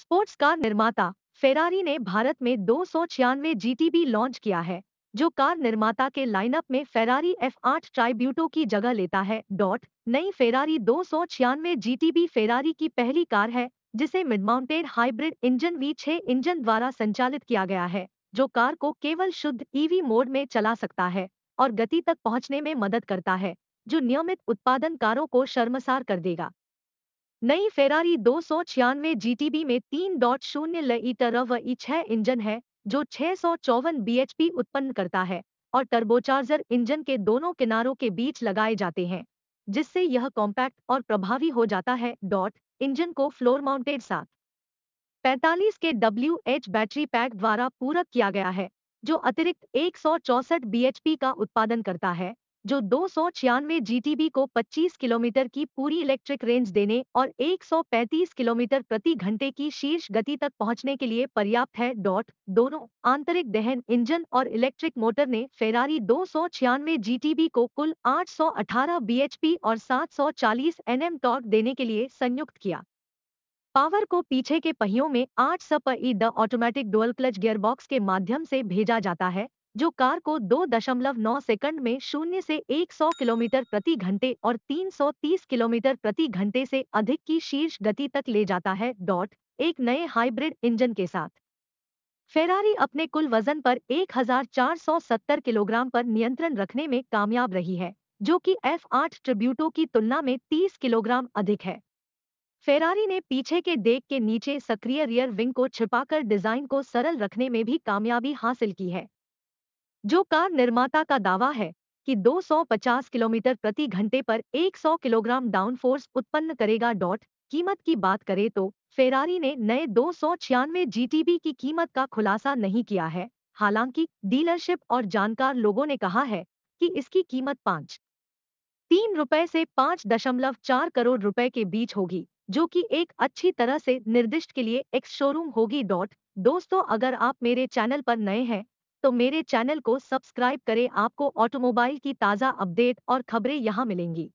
sports car निर्माता Ferrari ने भारत में दो सौ छियानवे लॉन्च किया है जो कार निर्माता के लाइनअप में फेरारी F8 ट्राइब्यूटो की जगह लेता है डॉट नई फेरारी दो सौ छियानवे फेरारी की पहली कार है जिसे mid mounted hybrid engine V छह इंजन द्वारा संचालित किया गया है जो कार को केवल शुद्ध ईवी e मोड में चला सकता है और गति तक पहुंचने में मदद करता है जो नियमित उत्पादनकारों को शर्मसार कर देगा नई फेरारी दो सौ छियानवे जीटीबी में तीन डॉट शून्य ई छह इंजन है जो छह सौ चौवन उत्पन्न करता है और टर्बोचार्जर इंजन के दोनों किनारों के बीच लगाए जाते हैं जिससे यह कॉम्पैक्ट और प्रभावी हो जाता है डॉट इंजन को फ्लोर माउंटेड साथ 45 के डब्ल्यू एच बैटरी पैक द्वारा पूरक किया गया है जो अतिरिक्त एक सौ का उत्पादन करता है जो दो सौ छियानवे को 25 किलोमीटर की पूरी इलेक्ट्रिक रेंज देने और 135 किलोमीटर प्रति घंटे की शीर्ष गति तक पहुंचने के लिए पर्याप्त है डॉट दोनों आंतरिक दहन इंजन और इलेक्ट्रिक मोटर ने फेरारी दो सौ छियानवे को कुल 818 सौ और 740 एनएम टॉर्क देने के लिए संयुक्त किया पावर को पीछे के पहियों में आठ ई the automatic dual clutch gearbox के माध्यम से भेजा जाता है जो कार को 2.9 सेकंड में शून्य से 100 किलोमीटर प्रति घंटे और 330 किलोमीटर प्रति घंटे से अधिक की शीर्ष गति तक ले जाता है डॉट एक नए हाइब्रिड इंजन के साथ फेरारी अपने कुल वजन पर 1470 किलोग्राम पर नियंत्रण रखने में कामयाब रही है जो कि F8 ट्रिब्यूटो की तुलना में 30 किलोग्राम अधिक है फेरारी ने पीछे के डेक के नीचे सक्रिय रियर विंग को छिपाकर डिजाइन को सरल रखने में भी कामयाबी हासिल की है जो कार निर्माता का दावा है कि 250 किलोमीटर प्रति घंटे पर 100 किलोग्राम डाउनफोर्स उत्पन्न करेगा डॉट कीमत की बात करें तो फेरारी ने नए दो सौ छियानवे जीटीबी की कीमत का खुलासा नहीं किया है हालांकि डीलरशिप और जानकार लोगों ने कहा है कि इसकी कीमत पाँच तीन रुपए से पाँच दशमलव चार करोड़ रुपए के बीच होगी जो कि एक अच्छी तरह से निर्दिष्ट के लिए एक्स शोरूम होगी डॉट दोस्तों अगर आप मेरे चैनल पर नए हैं तो मेरे चैनल को सब्सक्राइब करें आपको ऑटोमोबाइल की ताज़ा अपडेट और खबरें यहाँ मिलेंगी